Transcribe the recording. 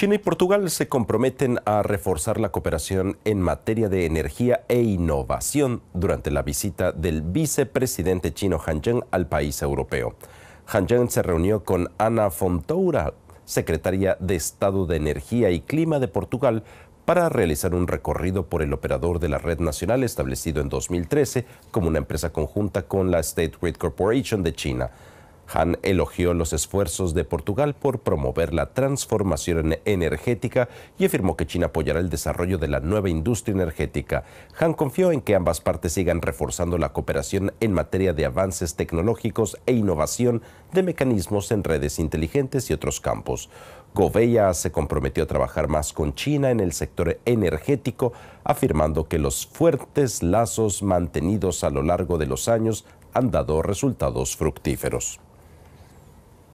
China y Portugal se comprometen a reforzar la cooperación en materia de energía e innovación durante la visita del vicepresidente chino Han Zheng al país europeo. Han Zheng se reunió con Ana Fontoura, secretaria de Estado de Energía y Clima de Portugal, para realizar un recorrido por el operador de la red nacional establecido en 2013 como una empresa conjunta con la State Grid Corporation de China. Han elogió los esfuerzos de Portugal por promover la transformación energética y afirmó que China apoyará el desarrollo de la nueva industria energética. Han confió en que ambas partes sigan reforzando la cooperación en materia de avances tecnológicos e innovación de mecanismos en redes inteligentes y otros campos. Gouveia se comprometió a trabajar más con China en el sector energético, afirmando que los fuertes lazos mantenidos a lo largo de los años han dado resultados fructíferos.